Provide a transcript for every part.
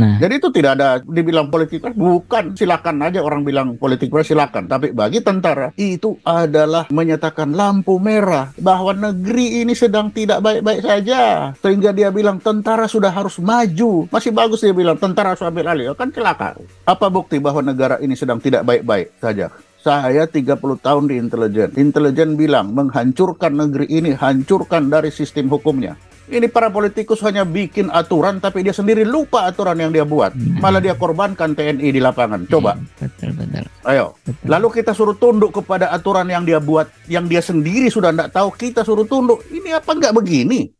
Nah. Jadi itu tidak ada dibilang politik press eh, bukan silakan aja orang bilang politik press eh, silakan tapi bagi tentara itu adalah menyatakan lampu merah bahwa negeri ini sedang tidak baik-baik saja sehingga dia bilang tentara sudah harus maju masih bagus dia bilang tentara harus ambil ya kan celaka apa bukti bahwa negara ini sedang tidak baik-baik saja saya 30 tahun di intelijen. Intelijen bilang menghancurkan negeri ini, hancurkan dari sistem hukumnya. Ini para politikus hanya bikin aturan tapi dia sendiri lupa aturan yang dia buat. Hmm. Malah dia korbankan TNI di lapangan. Coba. Hmm, Ayo. Lalu kita suruh tunduk kepada aturan yang dia buat, yang dia sendiri sudah tidak tahu, kita suruh tunduk. Ini apa nggak begini?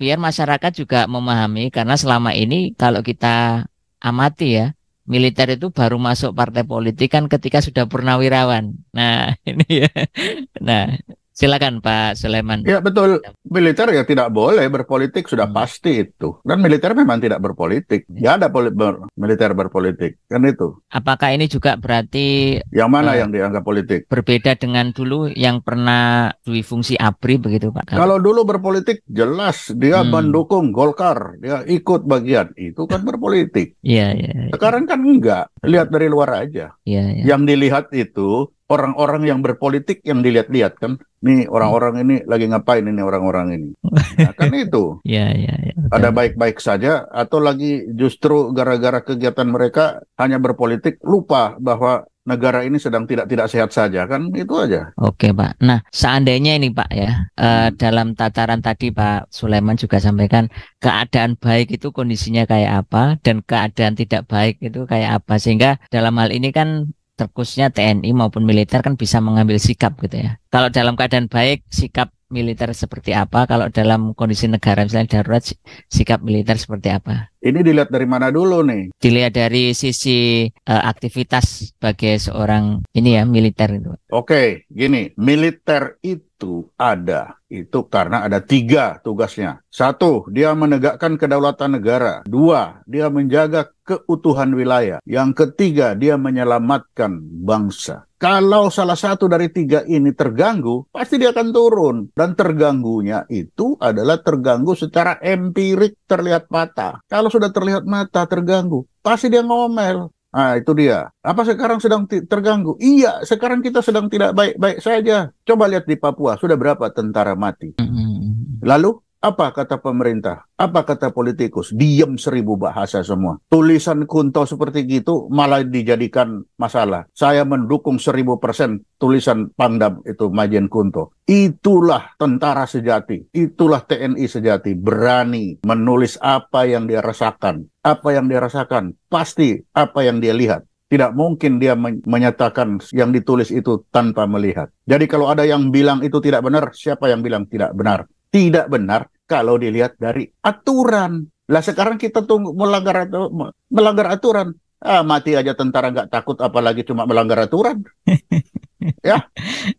biar masyarakat juga memahami karena selama ini kalau kita amati ya militer itu baru masuk partai politik kan ketika sudah purnawirawan. Nah, ini ya. Nah, Silakan Pak Sulaiman. Ya betul. Militer ya tidak boleh berpolitik sudah hmm. pasti itu. Dan militer memang tidak berpolitik. Hmm. Ya ada poli ber militer berpolitik kan itu. Apakah ini juga berarti yang mana uh, yang dianggap politik? Berbeda dengan dulu yang pernah dui fungsi ABRI begitu Pak. Kalau dulu berpolitik jelas dia hmm. mendukung Golkar, dia ikut bagian itu kan berpolitik. Iya iya. Ya. Sekarang kan enggak. Lihat dari luar aja. Iya. Ya. Yang dilihat itu orang-orang yang berpolitik yang dilihat-lihat kan nih orang-orang ini lagi ngapain ini orang-orang ini nah, kan itu ya, ya, ya, ada baik-baik saja atau lagi justru gara-gara kegiatan mereka hanya berpolitik lupa bahwa negara ini sedang tidak tidak sehat saja kan itu aja. Oke pak. Nah seandainya ini pak ya eh, hmm. dalam tataran tadi Pak Sulaiman juga sampaikan keadaan baik itu kondisinya kayak apa dan keadaan tidak baik itu kayak apa sehingga dalam hal ini kan terkhususnya TNI maupun militer kan bisa mengambil sikap gitu ya. Kalau dalam keadaan baik sikap militer seperti apa, kalau dalam kondisi negara misalnya darurat sikap militer seperti apa. Ini dilihat dari mana dulu nih? Dilihat dari sisi uh, aktivitas sebagai seorang ini ya militer itu. Oke, okay, gini, militer itu ada itu karena ada tiga tugasnya. Satu, dia menegakkan kedaulatan negara. Dua, dia menjaga keutuhan wilayah. Yang ketiga, dia menyelamatkan bangsa. Kalau salah satu dari tiga ini terganggu, pasti dia akan turun. Dan terganggunya itu adalah terganggu secara empirik terlihat mata. Kalau sudah terlihat mata terganggu, pasti dia ngomel. Nah, itu dia. Apa sekarang sedang terganggu? Iya, sekarang kita sedang tidak baik-baik saja. Coba lihat di Papua, sudah berapa tentara mati? Mm-hmm. Lalu apa kata pemerintah? Apa kata politikus? Diem seribu bahasa semua. Tulisan kunto seperti gitu malah dijadikan masalah. Saya mendukung seribu persen tulisan Pangdam itu Majen Kunto. Itulah tentara sejati, itulah TNI sejati, berani menulis apa yang dia rasakan. Apa yang dia rasakan, pasti apa yang dia lihat. Tidak mungkin dia menyatakan yang ditulis itu tanpa melihat. Jadi kalau ada yang bilang itu tidak benar, siapa yang bilang tidak benar? Tidak benar kalau dilihat dari aturan. Lah sekarang kita tunggu melanggar atau melanggar aturan. Ah, mati aja tentara nggak takut apalagi cuma melanggar aturan. ya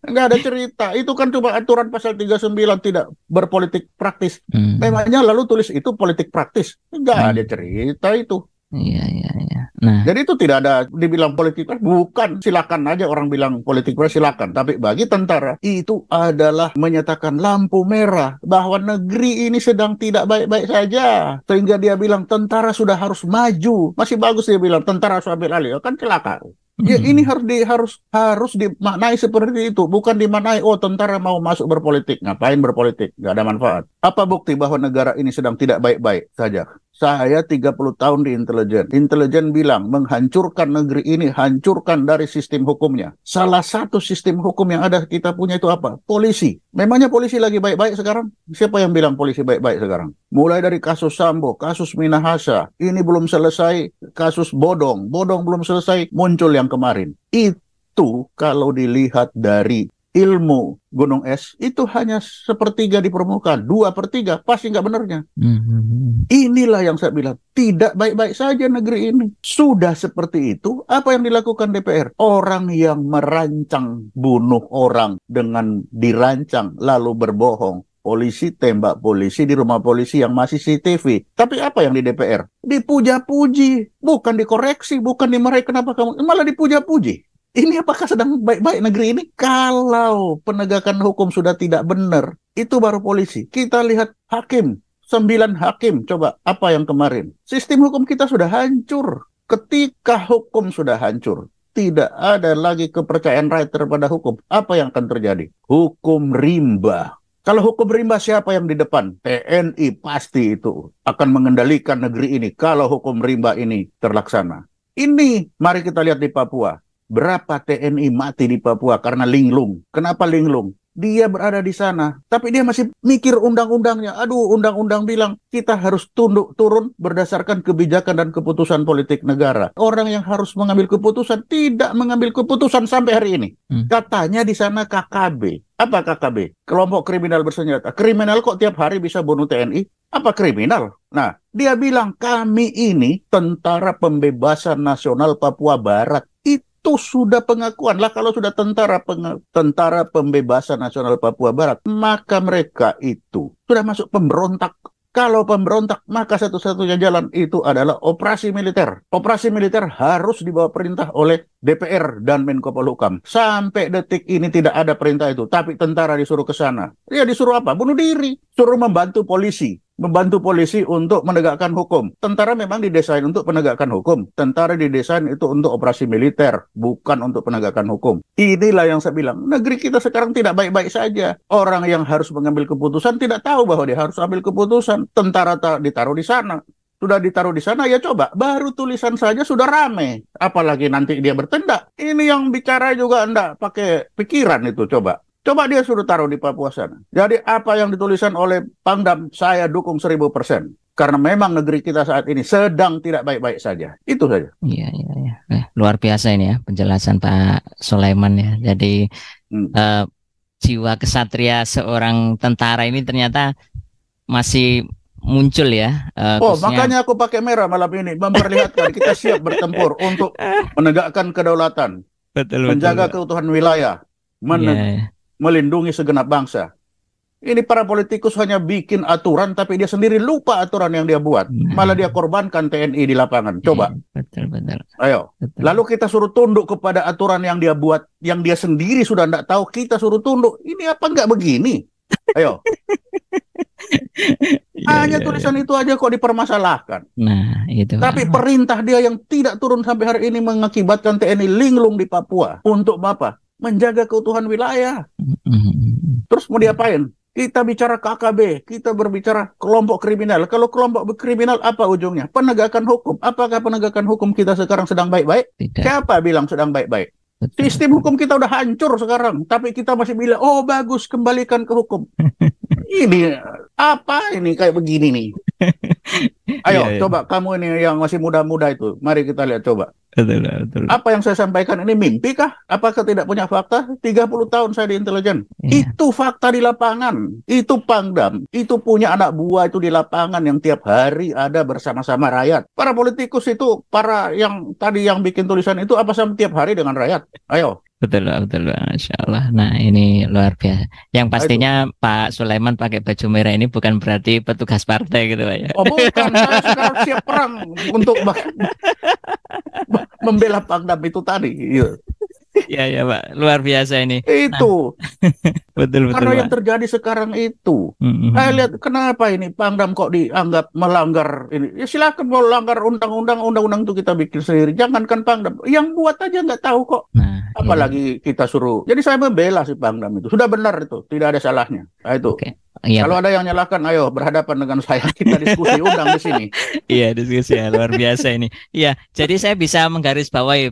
Enggak ada cerita itu kan cuma aturan pasal 39 tidak berpolitik praktis hmm. memangnya lalu tulis itu politik praktis Enggak hmm. ada cerita itu Iya iya iya. Nah. Jadi itu tidak ada dibilang politik press eh, bukan silakan aja orang bilang politik press eh, silakan tapi bagi tentara itu adalah menyatakan lampu merah bahwa negeri ini sedang tidak baik-baik saja sehingga dia bilang tentara sudah harus maju masih bagus dia bilang tentara harus ambil alih ya kan celaka. Ya hmm. ini harus di harus harus dimaknai seperti itu, bukan dimaknai oh tentara mau masuk berpolitik, ngapain berpolitik, nggak ada manfaat. Apa bukti bahwa negara ini sedang tidak baik-baik saja? Saya 30 tahun di intelijen. Intelijen bilang menghancurkan negeri ini, hancurkan dari sistem hukumnya. Salah satu sistem hukum yang ada kita punya itu apa? Polisi. Memangnya polisi lagi baik-baik sekarang? Siapa yang bilang polisi baik-baik sekarang? Mulai dari kasus Sambo, kasus Minahasa, ini belum selesai kasus Bodong, Bodong belum selesai muncul yang kemarin. Itu kalau dilihat dari ilmu gunung es itu hanya sepertiga di permukaan, dua per tiga pasti nggak benernya. Mm-hmm. Inilah yang saya bilang tidak baik-baik saja negeri ini. Sudah seperti itu, apa yang dilakukan DPR? Orang yang merancang bunuh orang dengan dirancang lalu berbohong polisi tembak polisi di rumah polisi yang masih CCTV. Tapi apa yang di DPR? Dipuja-puji, bukan dikoreksi, bukan dimarahi kenapa kamu, malah dipuja-puji ini apakah sedang baik-baik negeri ini? Kalau penegakan hukum sudah tidak benar, itu baru polisi. Kita lihat hakim, sembilan hakim, coba apa yang kemarin. Sistem hukum kita sudah hancur. Ketika hukum sudah hancur, tidak ada lagi kepercayaan rakyat terhadap hukum. Apa yang akan terjadi? Hukum rimba. Kalau hukum rimba siapa yang di depan? TNI pasti itu akan mengendalikan negeri ini kalau hukum rimba ini terlaksana. Ini mari kita lihat di Papua Berapa TNI mati di Papua karena linglung? Kenapa linglung? Dia berada di sana, tapi dia masih mikir undang-undangnya. Aduh, undang-undang bilang kita harus tunduk turun berdasarkan kebijakan dan keputusan politik negara. Orang yang harus mengambil keputusan tidak mengambil keputusan sampai hari ini. Hmm. Katanya di sana KKB. Apa KKB? Kelompok kriminal bersenjata. Kriminal kok tiap hari bisa bunuh TNI? Apa kriminal? Nah, dia bilang kami ini tentara pembebasan nasional Papua Barat itu sudah pengakuan lah kalau sudah tentara tentara pembebasan nasional Papua Barat maka mereka itu sudah masuk pemberontak kalau pemberontak maka satu-satunya jalan itu adalah operasi militer operasi militer harus dibawa perintah oleh DPR dan Menko Polhukam sampai detik ini tidak ada perintah itu tapi tentara disuruh ke sana ya disuruh apa bunuh diri suruh membantu polisi membantu polisi untuk menegakkan hukum. Tentara memang didesain untuk penegakan hukum. Tentara didesain itu untuk operasi militer, bukan untuk penegakan hukum. Inilah yang saya bilang, negeri kita sekarang tidak baik-baik saja. Orang yang harus mengambil keputusan tidak tahu bahwa dia harus ambil keputusan. Tentara ditaruh di sana. Sudah ditaruh di sana, ya coba. Baru tulisan saja sudah rame. Apalagi nanti dia bertindak. Ini yang bicara juga Anda pakai pikiran itu, coba. Coba dia suruh taruh di Papua sana. Jadi apa yang dituliskan oleh Pangdam, saya dukung seribu persen. Karena memang negeri kita saat ini sedang tidak baik-baik saja. Itu saja. Iya, iya, iya. Eh, luar biasa ini ya penjelasan Pak Sulaiman ya. Jadi hmm. eh, jiwa kesatria seorang tentara ini ternyata masih muncul ya. Eh, oh, khususnya... makanya aku pakai merah malam ini memperlihatkan kita siap bertempur untuk menegakkan kedaulatan, betul, menjaga betul. keutuhan wilayah, iya, iya. Men- yeah melindungi segenap bangsa. Ini para politikus hanya bikin aturan tapi dia sendiri lupa aturan yang dia buat. Hmm. Malah dia korbankan TNI di lapangan. Coba. Iya, betul betul Ayo. Betul. Lalu kita suruh tunduk kepada aturan yang dia buat yang dia sendiri sudah tidak tahu kita suruh tunduk. Ini apa nggak begini? Ayo. Iya, hanya iya, tulisan itu aja kok dipermasalahkan. Nah, itu. Tapi perintah dia yang tidak turun sampai hari ini mengakibatkan TNI linglung di Papua. Untuk apa? menjaga keutuhan wilayah. Terus mau diapain? Kita bicara KKB, kita berbicara kelompok kriminal. Kalau kelompok kriminal apa ujungnya? Penegakan hukum. Apakah penegakan hukum kita sekarang sedang baik-baik? Siapa bilang sedang baik-baik? Sistem hukum kita udah hancur sekarang, tapi kita masih bilang, oh bagus, kembalikan ke hukum. ini apa ini kayak begini nih ayo yeah, yeah. coba kamu ini yang masih muda-muda itu mari kita lihat coba betul, betul. apa yang saya sampaikan ini mimpi kah apakah tidak punya fakta 30 tahun saya di intelijen yeah. itu fakta di lapangan itu pangdam itu punya anak buah itu di lapangan yang tiap hari ada bersama-sama rakyat para politikus itu para yang tadi yang bikin tulisan itu apa sama tiap hari dengan rakyat ayo Betul, betul, Masya Allah. Nah, ini luar biasa. Yang pastinya Aduh. Pak Sulaiman pakai baju merah ini bukan berarti petugas partai gitu Pak ya? Oh bukan, saya sekarang siap perang untuk membela Pangdam itu tadi. Gitu. Iya, Ya, ya Pak. Luar biasa ini. Itu. Nah betul, betul, Karena Pak. yang terjadi sekarang itu, mm-hmm. saya eh, lihat kenapa ini Pangdam kok dianggap melanggar ini. Ya silakan mau melanggar undang-undang, undang-undang itu kita bikin sendiri. Jangankan Pangdam, yang buat aja nggak tahu kok. Nah, iya. Apalagi iya. kita suruh. Jadi saya membela si Pangdam itu. Sudah benar itu, tidak ada salahnya. Nah, itu. Okay. Iya, Kalau ada yang nyalahkan, ayo berhadapan dengan saya. Kita diskusi undang di sini. Iya, diskusi ya, luar biasa ini. Iya, jadi saya bisa menggaris uh, eh,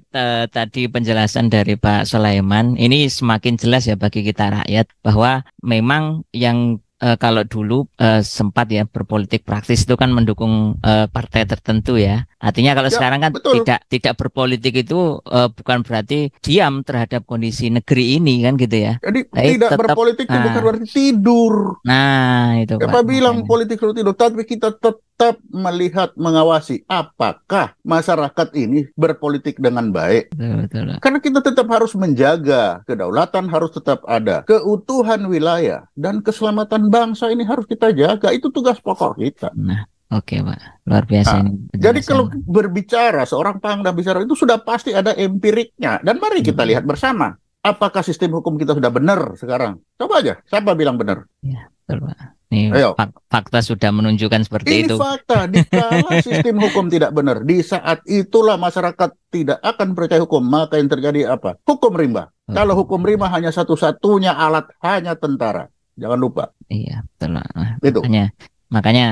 tadi penjelasan dari Pak Sulaiman. Ini semakin jelas ya bagi kita rakyat bahwa memang yang uh, kalau dulu uh, sempat ya berpolitik praktis itu kan mendukung uh, partai tertentu ya. Artinya kalau ya, sekarang kan betul. tidak tidak berpolitik itu uh, bukan berarti diam terhadap kondisi negeri ini kan gitu ya. Jadi Tapi tidak tetap, berpolitik nah, itu bukan ah. berarti tidur. Nah, itu Siapa bilang makanya. politik itu tidur? Tapi kita tetap melihat mengawasi apakah masyarakat ini berpolitik dengan baik. Betul, betul. Karena kita tetap harus menjaga kedaulatan harus tetap ada, keutuhan wilayah dan keselamatan bangsa ini harus kita jaga. Itu tugas pokok kita. Nah, Oke Pak, luar biasa nah, ini. Jadi kalau berbicara seorang pangdam bicara itu sudah pasti ada empiriknya dan mari kita hmm. lihat bersama apakah sistem hukum kita sudah benar sekarang. Coba aja, siapa bilang benar? Ya, betul Pak. Ini Ayo. fakta sudah menunjukkan seperti ini itu. Ini fakta, di sistem hukum tidak benar, di saat itulah masyarakat tidak akan percaya hukum, maka yang terjadi apa? Hukum rimba. Kalau hukum rimba hanya satu-satunya alat hanya tentara. Jangan lupa. Iya, betul. Nah, itu. Makanya, makanya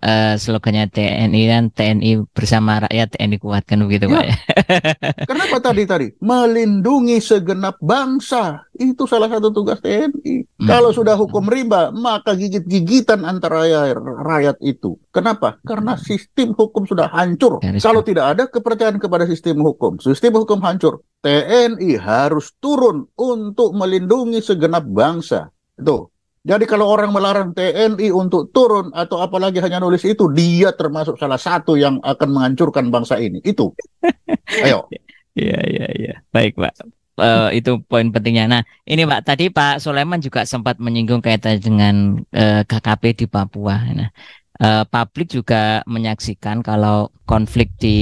uh, slogannya TNI dan TNI bersama rakyat TNI kuatkan begitu ya. Pak. Ya. Kenapa tadi tadi melindungi segenap bangsa itu salah satu tugas TNI. Hmm. Kalau sudah hukum riba maka gigit gigitan antara ya, rakyat itu. Kenapa? Karena sistem hukum sudah hancur. Garis Kalau tidak ada kepercayaan kepada sistem hukum, sistem hukum hancur. TNI harus turun untuk melindungi segenap bangsa. Itu jadi kalau orang melarang TNI untuk turun atau apalagi hanya nulis itu, dia termasuk salah satu yang akan menghancurkan bangsa ini. Itu. Ayo. Iya, iya, iya. Baik, Pak. Uh, itu poin pentingnya. Nah, ini Pak, tadi Pak Soleman juga sempat menyinggung kaitan dengan uh, eh, KKP di Papua. Nah, uh, publik juga menyaksikan kalau konflik di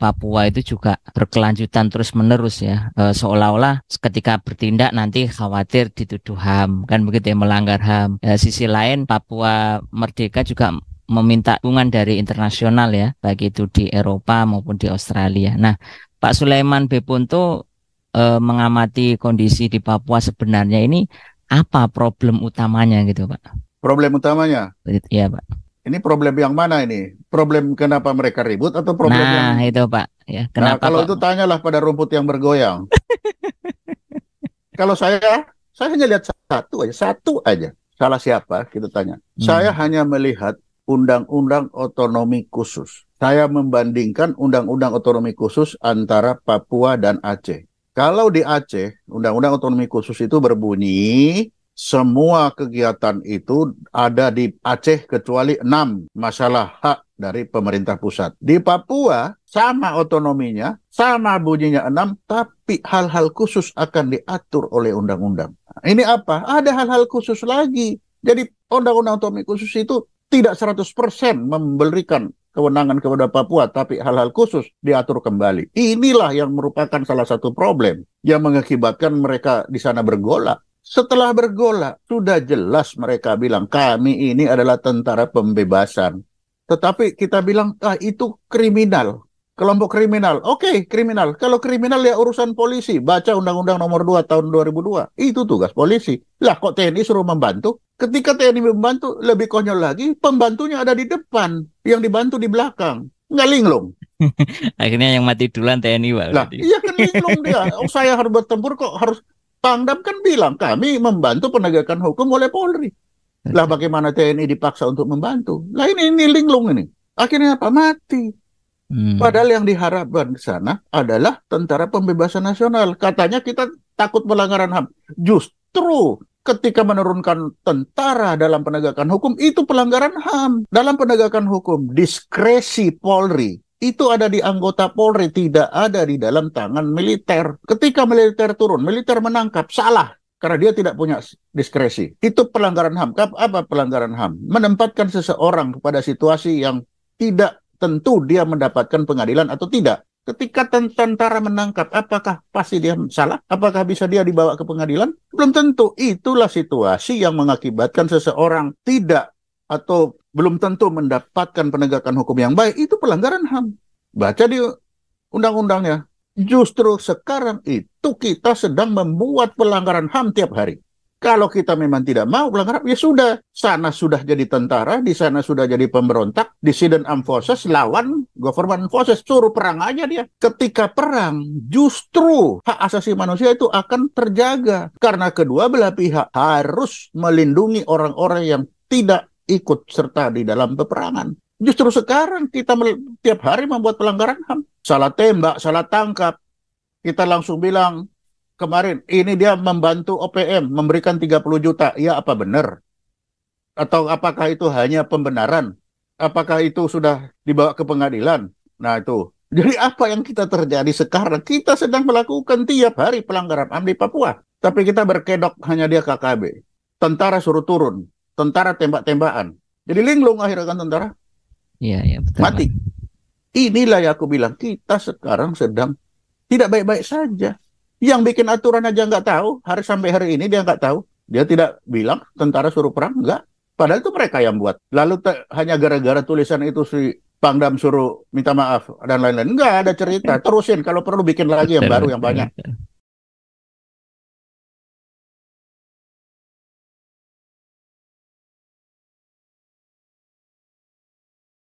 Papua itu juga berkelanjutan terus menerus ya uh, seolah-olah ketika bertindak nanti khawatir dituduh HAM kan begitu ya melanggar HAM uh, sisi lain Papua Merdeka juga meminta dukungan dari internasional ya baik itu di Eropa maupun di Australia nah Pak Sulaiman Bepunto eh, mengamati kondisi di Papua sebenarnya ini apa problem utamanya gitu Pak? Problem utamanya? Iya Pak ini problem yang mana ini? Problem kenapa mereka ribut atau problem nah, yang... itu Pak. Ya, nah, kenapa, nah, kalau Pak? itu tanyalah pada rumput yang bergoyang. kalau saya, saya hanya lihat satu aja, satu aja. Salah siapa? Kita gitu tanya. Hmm. Saya hanya melihat undang-undang otonomi khusus. Saya membandingkan undang-undang otonomi khusus antara Papua dan Aceh. Kalau di Aceh, undang-undang otonomi khusus itu berbunyi semua kegiatan itu ada di Aceh kecuali enam masalah hak dari pemerintah pusat. Di Papua sama otonominya, sama bunyinya enam, tapi hal-hal khusus akan diatur oleh undang-undang. Ini apa? Ada hal-hal khusus lagi. Jadi undang-undang otonomi khusus itu tidak 100% memberikan kewenangan kepada Papua, tapi hal-hal khusus diatur kembali. Inilah yang merupakan salah satu problem yang mengakibatkan mereka di sana bergolak. Setelah bergolak, sudah jelas mereka bilang, kami ini adalah tentara pembebasan. Tetapi kita bilang, ah itu kriminal. Kelompok kriminal. Oke, okay, kriminal. Kalau kriminal ya urusan polisi. Baca Undang-Undang nomor 2 tahun 2002. Itu tugas polisi. Lah kok TNI suruh membantu? Ketika TNI membantu, lebih konyol lagi, pembantunya ada di depan. Yang dibantu di belakang. Nggak linglung. Akhirnya yang mati duluan TNI. Lah, iya kan linglung dia. Oh, saya harus bertempur kok harus Pangdam kan bilang kami membantu penegakan hukum oleh Polri. Lah bagaimana TNI dipaksa untuk membantu? Lah ini, ini linglung ini. Akhirnya apa? Mati. Hmm. Padahal yang diharapkan di sana adalah tentara pembebasan nasional. Katanya kita takut pelanggaran HAM. Justru ketika menurunkan tentara dalam penegakan hukum itu pelanggaran HAM. Dalam penegakan hukum diskresi Polri itu ada di anggota Polri, tidak ada di dalam tangan militer. Ketika militer turun, militer menangkap, salah. Karena dia tidak punya diskresi. Itu pelanggaran HAM. Apa pelanggaran HAM? Menempatkan seseorang kepada situasi yang tidak tentu dia mendapatkan pengadilan atau tidak. Ketika tentara menangkap, apakah pasti dia salah? Apakah bisa dia dibawa ke pengadilan? Belum tentu. Itulah situasi yang mengakibatkan seseorang tidak atau belum tentu mendapatkan penegakan hukum yang baik itu pelanggaran HAM. Baca di undang-undangnya. Justru sekarang itu kita sedang membuat pelanggaran HAM tiap hari. Kalau kita memang tidak mau pelanggaran, ya sudah. Sana sudah jadi tentara, di sana sudah jadi pemberontak, dissident armed forces, lawan government forces, suruh perang aja dia. Ketika perang, justru hak asasi manusia itu akan terjaga. Karena kedua belah pihak harus melindungi orang-orang yang tidak ikut serta di dalam peperangan. Justru sekarang kita tiap hari membuat pelanggaran HAM. Salah tembak, salah tangkap. Kita langsung bilang, kemarin ini dia membantu OPM memberikan 30 juta. Ya apa benar? Atau apakah itu hanya pembenaran? Apakah itu sudah dibawa ke pengadilan? Nah itu. Jadi apa yang kita terjadi sekarang? Kita sedang melakukan tiap hari pelanggaran HAM di Papua. Tapi kita berkedok hanya dia KKB. Tentara suruh turun tentara tembak-tembakan. Jadi linglung akhirnya kan tentara. Iya, iya Mati. Inilah yang aku bilang, kita sekarang sedang tidak baik-baik saja. Yang bikin aturan aja nggak tahu, hari sampai hari ini dia nggak tahu. Dia tidak bilang tentara suruh perang, nggak. Padahal itu mereka yang buat. Lalu hanya gara-gara tulisan itu si Pangdam suruh minta maaf dan lain-lain. nggak ada cerita. Terusin kalau perlu bikin lagi yang baru yang banyak.